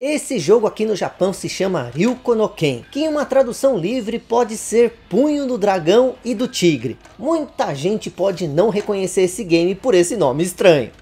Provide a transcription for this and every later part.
Esse jogo aqui no Japão se chama Ryuko no Ken, que em uma tradução livre pode ser Punho do Dragão e do Tigre. Muita gente pode não reconhecer esse game por esse nome estranho.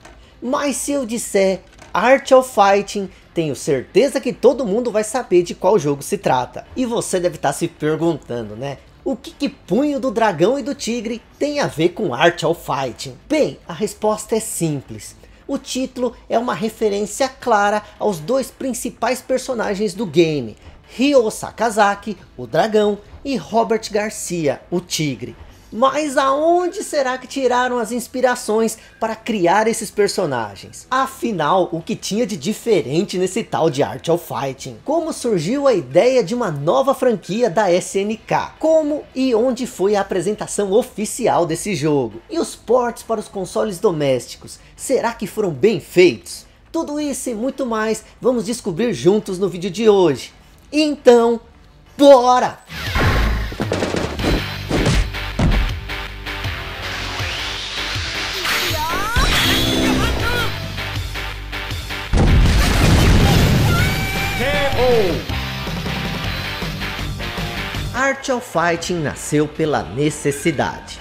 Mas se eu disser Art of Fighting, tenho certeza que todo mundo vai saber de qual jogo se trata. E você deve estar tá se perguntando, né? O que, que Punho do Dragão e do Tigre tem a ver com Art of Fighting? Bem, a resposta é simples o título é uma referência clara aos dois principais personagens do game, Ryo Sakazaki, o dragão, e Robert Garcia, o tigre. Mas aonde será que tiraram as inspirações para criar esses personagens? Afinal, o que tinha de diferente nesse tal de Art of Fighting? Como surgiu a ideia de uma nova franquia da SNK? Como e onde foi a apresentação oficial desse jogo? E os ports para os consoles domésticos? Será que foram bem feitos? Tudo isso e muito mais vamos descobrir juntos no vídeo de hoje. Então, bora! Actual Fighting nasceu pela necessidade.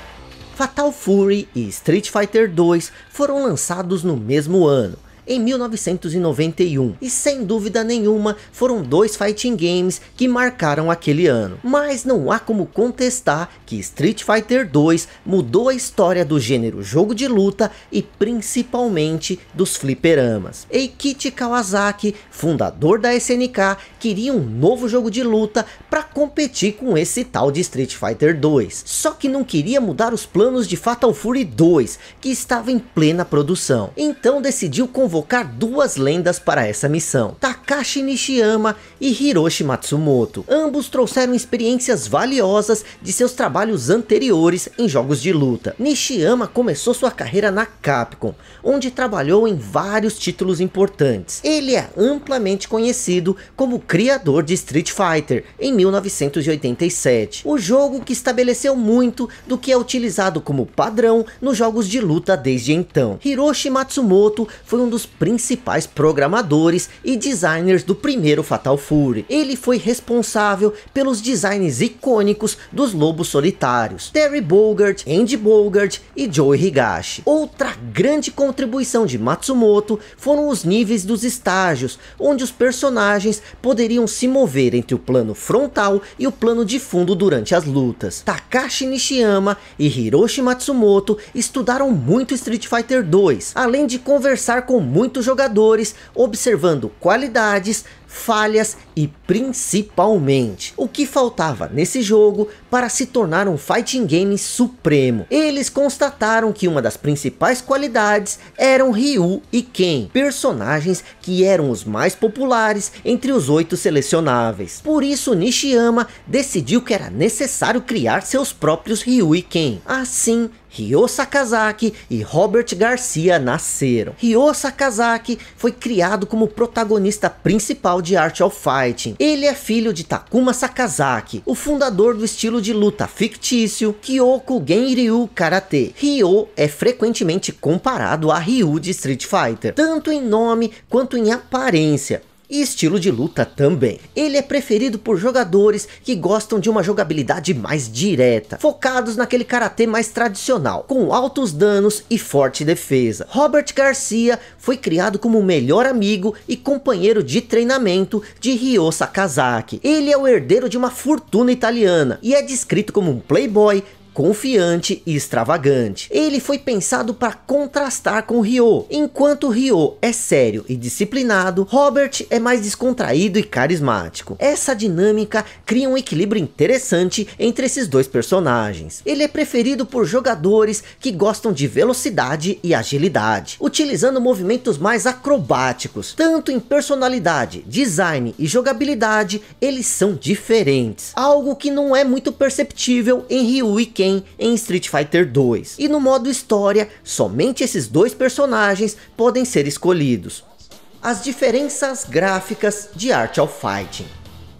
Fatal Fury e Street Fighter 2 foram lançados no mesmo ano, em 1991. E sem dúvida nenhuma, foram dois fighting games que marcaram aquele ano. Mas não há como contestar que Street Fighter 2 mudou a história do gênero jogo de luta e principalmente dos fliperamas. Eikichi Kawasaki, fundador da SNK, queria um novo jogo de luta para competir com esse tal de Street Fighter 2. Só que não queria mudar os planos de Fatal Fury 2, que estava em plena produção. Então decidiu convocar convocar duas lendas para essa missão, Takashi Nishiyama e Hiroshi Matsumoto. Ambos trouxeram experiências valiosas de seus trabalhos anteriores em jogos de luta. Nishiyama começou sua carreira na Capcom, onde trabalhou em vários títulos importantes. Ele é amplamente conhecido como criador de Street Fighter em 1987, o jogo que estabeleceu muito do que é utilizado como padrão nos jogos de luta desde então. Hiroshi Matsumoto foi um dos principais programadores e designers do primeiro Fatal Fury. Ele foi responsável pelos designs icônicos dos Lobos Solitários, Terry Bogart, Andy Bogart e Joe Higashi. Outra grande contribuição de Matsumoto foram os níveis dos estágios, onde os personagens poderiam se mover entre o plano frontal e o plano de fundo durante as lutas. Takashi Nishiyama e Hiroshi Matsumoto estudaram muito Street Fighter 2, além de conversar com muitos jogadores, observando qualidades, falhas e principalmente o que faltava nesse jogo para se tornar um fighting game supremo. Eles constataram que uma das principais qualidades eram Ryu e Ken, personagens que eram os mais populares entre os oito selecionáveis. Por isso Nishiyama decidiu que era necessário criar seus próprios Ryu e Ken. Assim, Ryo Sakazaki e Robert Garcia nasceram. Ryo Sakazaki foi criado como protagonista principal de Art of Fighting. Ele é filho de Takuma Sakazaki, o fundador do estilo de luta fictício Kyoko Genryu Karate. Ryo é frequentemente comparado a Ryu de Street Fighter, tanto em nome quanto em aparência, e estilo de luta também. Ele é preferido por jogadores que gostam de uma jogabilidade mais direta, focados naquele karatê mais tradicional, com altos danos e forte defesa. Robert Garcia foi criado como o melhor amigo e companheiro de treinamento de Ryo Sakazaki. Ele é o herdeiro de uma fortuna italiana e é descrito como um playboy confiante e extravagante. Ele foi pensado para contrastar com Rio. Enquanto Rio é sério e disciplinado, Robert é mais descontraído e carismático. Essa dinâmica cria um equilíbrio interessante entre esses dois personagens. Ele é preferido por jogadores que gostam de velocidade e agilidade, utilizando movimentos mais acrobáticos. Tanto em personalidade, design e jogabilidade, eles são diferentes. Algo que não é muito perceptível em Ryu e Ken Ken em Street Fighter 2. E no modo história, somente esses dois personagens podem ser escolhidos. As diferenças gráficas de Art of Fighting.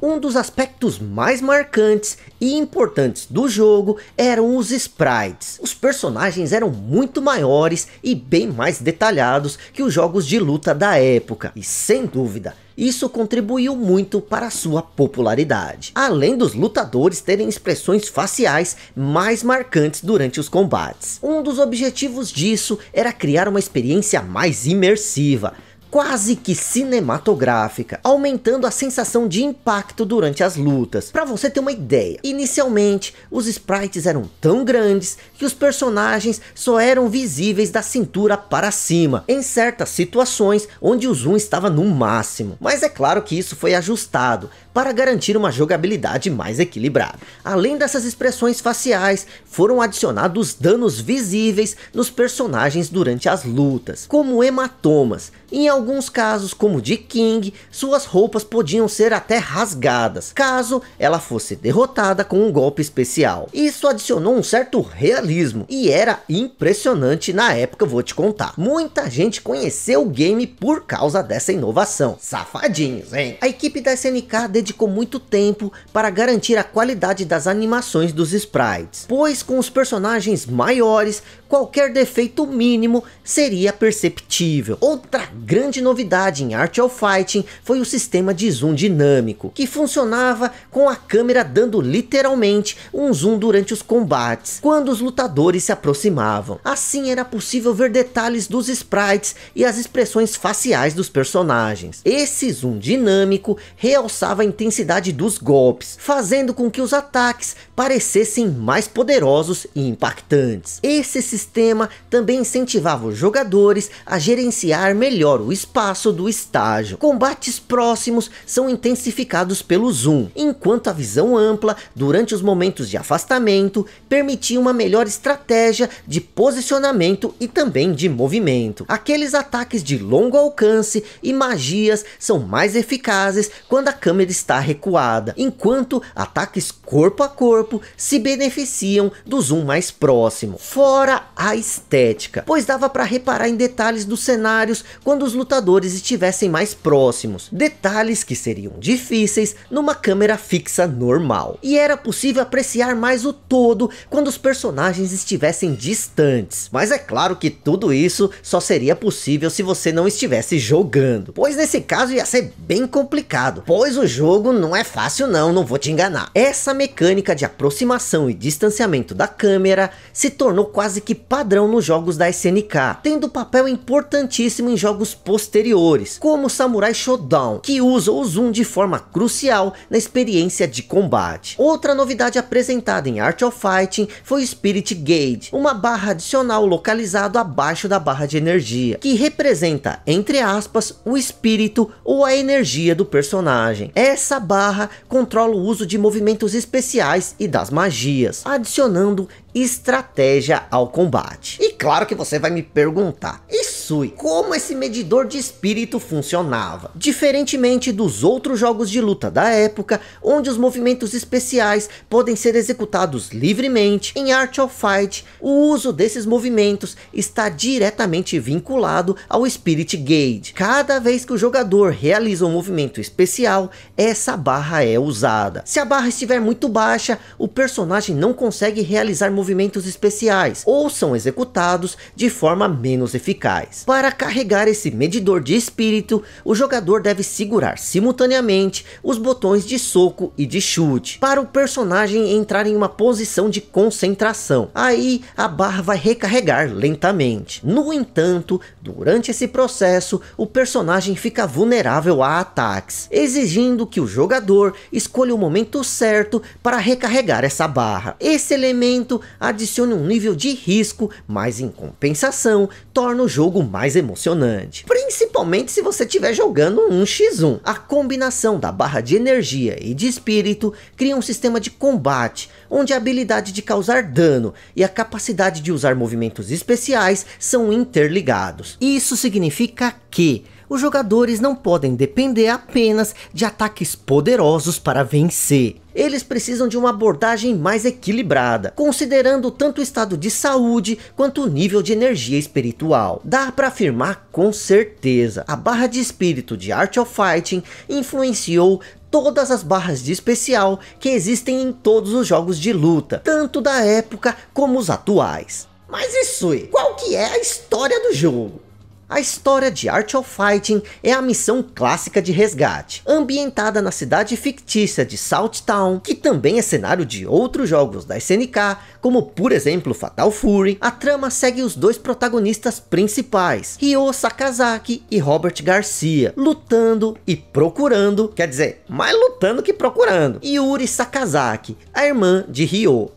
Um dos aspectos mais marcantes e importantes do jogo eram os sprites. Os personagens eram muito maiores e bem mais detalhados que os jogos de luta da época. E sem dúvida, isso contribuiu muito para sua popularidade. Além dos lutadores terem expressões faciais mais marcantes durante os combates. Um dos objetivos disso era criar uma experiência mais imersiva quase que cinematográfica, aumentando a sensação de impacto durante as lutas. Para você ter uma ideia, inicialmente os sprites eram tão grandes que os personagens só eram visíveis da cintura para cima, em certas situações onde o zoom estava no máximo. Mas é claro que isso foi ajustado, para garantir uma jogabilidade mais equilibrada. Além dessas expressões faciais, foram adicionados danos visíveis nos personagens durante as lutas, como hematomas. Em alguns casos, como de King, suas roupas podiam ser até rasgadas, caso ela fosse derrotada com um golpe especial. Isso adicionou um certo realismo, e era impressionante na época, vou te contar. Muita gente conheceu o game por causa dessa inovação. Safadinhos, hein? A equipe da SNK dedicou muito tempo para garantir a qualidade das animações dos sprites, pois com os personagens maiores, qualquer defeito mínimo seria perceptível. Outra grande novidade em Art of Fighting foi o sistema de zoom dinâmico, que funcionava com a câmera dando literalmente um zoom durante os combates, quando os lutadores se aproximavam. Assim era possível ver detalhes dos sprites e as expressões faciais dos personagens. Esse zoom dinâmico realçava a intensidade dos golpes, fazendo com que os ataques parecessem mais poderosos e impactantes. Esse sistema também incentivava os jogadores a gerenciar melhor o espaço do estágio. Combates próximos são intensificados pelo zoom, enquanto a visão ampla, durante os momentos de afastamento, permitia uma melhor estratégia de posicionamento e também de movimento. Aqueles ataques de longo alcance e magias são mais eficazes quando a câmera está está recuada, enquanto ataques corpo a corpo se beneficiam do zoom mais próximo. Fora a estética, pois dava para reparar em detalhes dos cenários quando os lutadores estivessem mais próximos, detalhes que seriam difíceis numa câmera fixa normal. E era possível apreciar mais o todo quando os personagens estivessem distantes. Mas é claro que tudo isso só seria possível se você não estivesse jogando, pois nesse caso ia ser bem complicado, pois o jogo jogo não é fácil não, não vou te enganar. Essa mecânica de aproximação e distanciamento da câmera se tornou quase que padrão nos jogos da SNK, tendo papel importantíssimo em jogos posteriores, como Samurai Shodown, que usa o zoom de forma crucial na experiência de combate. Outra novidade apresentada em Art of Fighting foi o Spirit Gauge, uma barra adicional localizada abaixo da barra de energia, que representa, entre aspas, o espírito ou a energia do personagem. É essa barra controla o uso de movimentos especiais e das magias, adicionando estratégia ao combate. E claro que você vai me perguntar, Sui, como esse medidor de espírito funcionava? Diferentemente dos outros jogos de luta da época, onde os movimentos especiais podem ser executados livremente, em Art of Fight, o uso desses movimentos está diretamente vinculado ao Spirit Gauge. Cada vez que o jogador realiza um movimento especial, essa barra é usada. Se a barra estiver muito baixa, o personagem não consegue realizar movimentos movimentos especiais ou são executados de forma menos eficaz. Para carregar esse medidor de espírito, o jogador deve segurar simultaneamente os botões de soco e de chute, para o personagem entrar em uma posição de concentração. Aí a barra vai recarregar lentamente. No entanto, durante esse processo, o personagem fica vulnerável a ataques, exigindo que o jogador escolha o momento certo para recarregar essa barra. Esse elemento adiciona um nível de risco, mas em compensação torna o jogo mais emocionante. Principalmente se você estiver jogando um 1x1. A combinação da barra de energia e de espírito cria um sistema de combate, onde a habilidade de causar dano e a capacidade de usar movimentos especiais são interligados. Isso significa que os jogadores não podem depender apenas de ataques poderosos para vencer. Eles precisam de uma abordagem mais equilibrada, considerando tanto o estado de saúde quanto o nível de energia espiritual. Dá para afirmar com certeza, a barra de espírito de Art of Fighting influenciou todas as barras de especial que existem em todos os jogos de luta, tanto da época como os atuais. Mas isso, qual que é a história do jogo? A história de Art of Fighting é a missão clássica de resgate, ambientada na cidade fictícia de Salt Town, que também é cenário de outros jogos da SNK, como por exemplo Fatal Fury. A trama segue os dois protagonistas principais, Ryo Sakazaki e Robert Garcia, lutando e procurando, quer dizer, mais lutando que procurando, Yuri Sakazaki, a irmã de Ryo.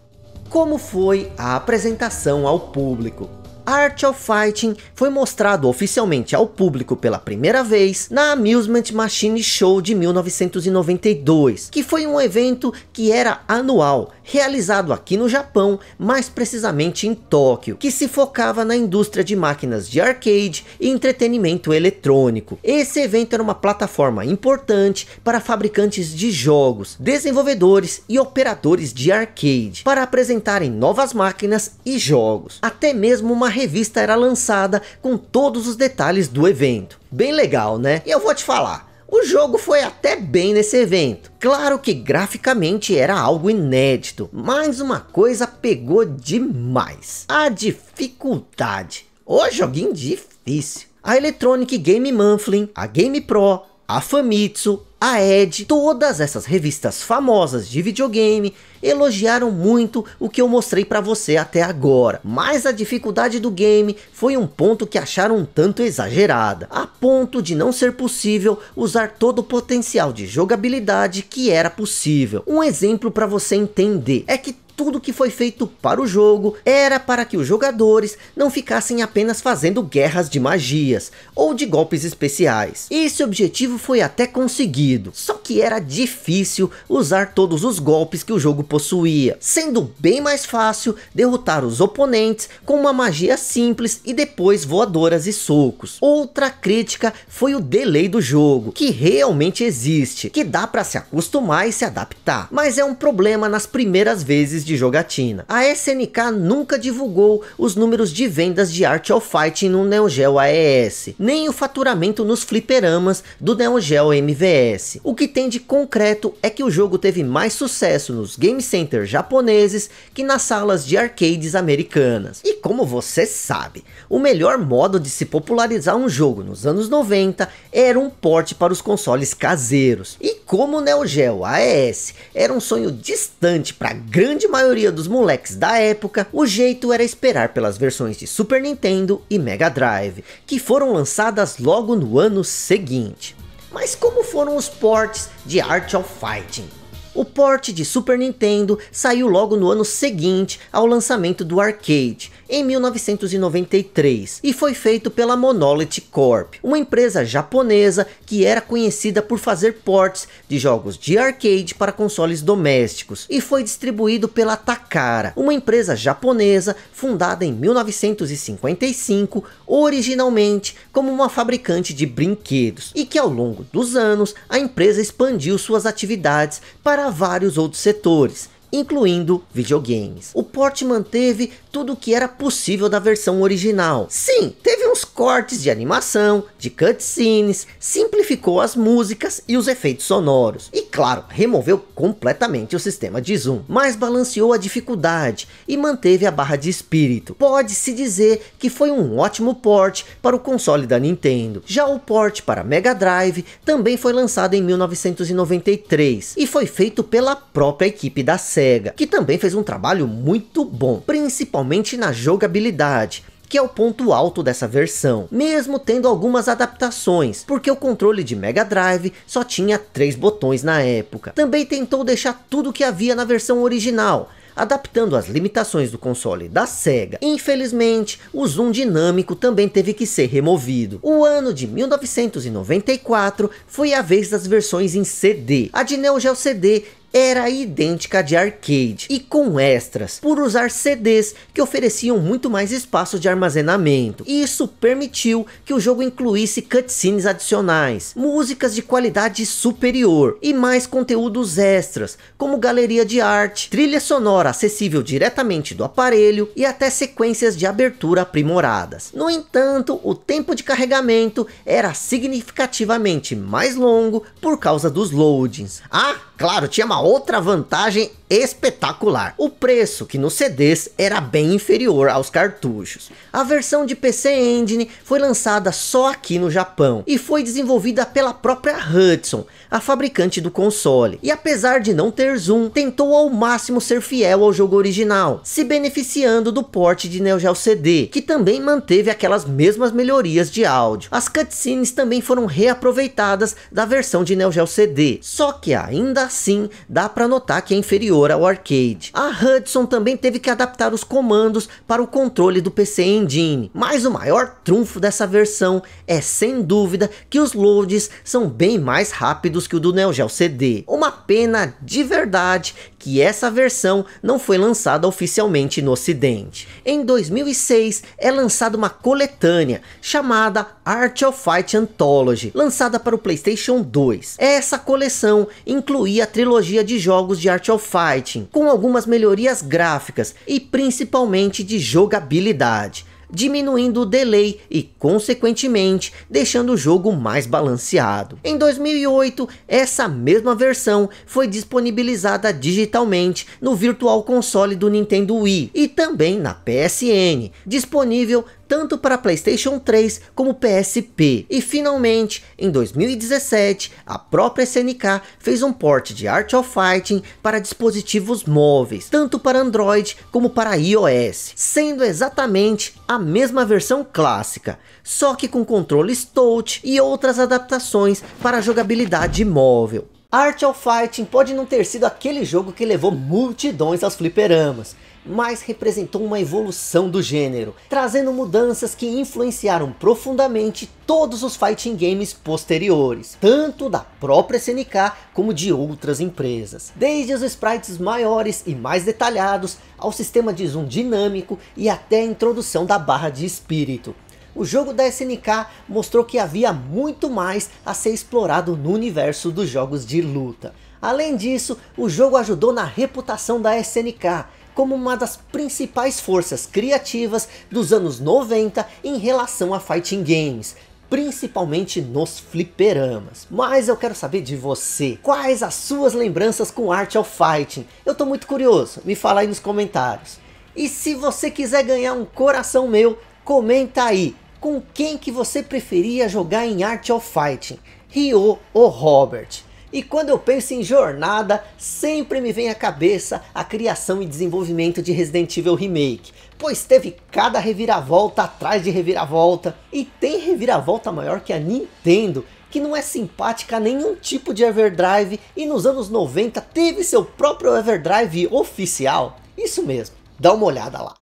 Como foi a apresentação ao público? Art of Fighting foi mostrado oficialmente ao público pela primeira vez na Amusement Machine Show de 1992, que foi um evento que era anual realizado aqui no Japão, mais precisamente em Tóquio, que se focava na indústria de máquinas de arcade e entretenimento eletrônico. Esse evento era uma plataforma importante para fabricantes de jogos, desenvolvedores e operadores de arcade, para apresentarem novas máquinas e jogos. Até mesmo uma revista era lançada com todos os detalhes do evento. Bem legal, né? E eu vou te falar, o jogo foi até bem nesse evento. Claro que graficamente era algo inédito, mas uma coisa pegou demais. A dificuldade. O joguinho difícil. A Electronic Game Monthly, a Game Pro, a Famitsu, a Ed, todas essas revistas famosas de videogame elogiaram muito o que eu mostrei para você até agora, mas a dificuldade do game foi um ponto que acharam um tanto exagerada, a ponto de não ser possível usar todo o potencial de jogabilidade que era possível. Um exemplo para você entender é que tudo que foi feito para o jogo era para que os jogadores não ficassem apenas fazendo guerras de magias ou de golpes especiais. Esse objetivo foi até conseguido, só que era difícil usar todos os golpes que o jogo possuía, sendo bem mais fácil derrotar os oponentes com uma magia simples e depois voadoras e socos. Outra crítica foi o delay do jogo, que realmente existe, que dá para se acostumar e se adaptar, mas é um problema nas primeiras vezes de jogatina. A SNK nunca divulgou os números de vendas de Art of Fighting no Neo Geo AES, nem o faturamento nos fliperamas do Neo Geo MVS. O que tem de concreto é que o jogo teve mais sucesso nos game centers japoneses que nas salas de arcades americanas. E como você sabe, o melhor modo de se popularizar um jogo nos anos 90 era um porte para os consoles caseiros. E como o Neo Geo AES era um sonho distante para grande maioria maioria dos moleques da época, o jeito era esperar pelas versões de Super Nintendo e Mega Drive, que foram lançadas logo no ano seguinte. Mas como foram os ports de Art of Fighting? O port de Super Nintendo saiu logo no ano seguinte ao lançamento do arcade em 1993 e foi feito pela Monolith Corp, uma empresa japonesa que era conhecida por fazer ports de jogos de arcade para consoles domésticos e foi distribuído pela Takara, uma empresa japonesa fundada em 1955 originalmente como uma fabricante de brinquedos e que ao longo dos anos a empresa expandiu suas atividades para vários outros setores incluindo videogames. O porte manteve tudo o que era possível da versão original. Sim, teve uns cortes de animação, de cutscenes, simplificou as músicas e os efeitos sonoros. E claro, removeu completamente o sistema de zoom, mas balanceou a dificuldade e manteve a barra de espírito. Pode-se dizer que foi um ótimo porte para o console da Nintendo. Já o porte para Mega Drive também foi lançado em 1993 e foi feito pela própria equipe da série SEGA, que também fez um trabalho muito bom, principalmente na jogabilidade que é o ponto alto dessa versão, mesmo tendo algumas adaptações, porque o controle de Mega Drive só tinha três botões na época. Também tentou deixar tudo que havia na versão original, adaptando as limitações do console da SEGA. Infelizmente, o zoom dinâmico também teve que ser removido. O ano de 1994 foi a vez das versões em CD. A de Neo Geo CD era idêntica à de arcade e com extras por usar CDs que ofereciam muito mais espaço de armazenamento. E isso permitiu que o jogo incluísse cutscenes adicionais, músicas de qualidade superior e mais conteúdos extras, como galeria de arte, trilha sonora acessível diretamente do aparelho e até sequências de abertura aprimoradas. No entanto, o tempo de carregamento era significativamente mais longo por causa dos loadings. Ah, Claro, tinha uma outra vantagem espetacular. O preço, que nos CDs era bem inferior aos cartuchos. A versão de PC Engine foi lançada só aqui no Japão e foi desenvolvida pela própria Hudson, a fabricante do console. E apesar de não ter zoom, tentou ao máximo ser fiel ao jogo original, se beneficiando do porte de Neo Geo CD, que também manteve aquelas mesmas melhorias de áudio. As cutscenes também foram reaproveitadas da versão de Neo Geo CD, só que ainda assim dá para notar que é inferior ao arcade. A Hudson também teve que adaptar os comandos para o controle do PC Engine, mas o maior trunfo dessa versão é sem dúvida que os loads são bem mais rápidos que o do Neo Geo CD. Uma pena de verdade que essa versão não foi lançada oficialmente no ocidente. Em 2006 é lançada uma coletânea chamada Art of Fight Anthology, lançada para o Playstation 2. Essa coleção incluía a trilogia de jogos de Art of Fighting, com algumas melhorias gráficas e principalmente de jogabilidade diminuindo o delay e, consequentemente, deixando o jogo mais balanceado. Em 2008, essa mesma versão foi disponibilizada digitalmente no Virtual Console do Nintendo Wii e também na PSN, disponível tanto para PlayStation 3 como PSP. E finalmente, em 2017, a própria SNK fez um port de Art of Fighting para dispositivos móveis, tanto para Android como para iOS, sendo exatamente a mesma versão clássica, só que com controles touch e outras adaptações para jogabilidade móvel. Art of Fighting pode não ter sido aquele jogo que levou multidões aos fliperamas, mas representou uma evolução do gênero, trazendo mudanças que influenciaram profundamente todos os fighting games posteriores, tanto da própria SNK como de outras empresas. Desde os sprites maiores e mais detalhados, ao sistema de zoom dinâmico e até a introdução da barra de espírito. O jogo da SNK mostrou que havia muito mais a ser explorado no universo dos jogos de luta. Além disso, o jogo ajudou na reputação da SNK, como uma das principais forças criativas dos anos 90 em relação a fighting games, principalmente nos fliperamas. Mas eu quero saber de você, quais as suas lembranças com Art of Fighting? Eu tô muito curioso, me fala aí nos comentários. E se você quiser ganhar um coração meu, comenta aí, com quem que você preferia jogar em Art of Fighting? Ryo ou Robert? E quando eu penso em jornada, sempre me vem à cabeça a criação e desenvolvimento de Resident Evil Remake, pois teve cada reviravolta atrás de reviravolta, e tem reviravolta maior que a Nintendo, que não é simpática a nenhum tipo de Everdrive e nos anos 90 teve seu próprio Everdrive oficial. Isso mesmo, dá uma olhada lá.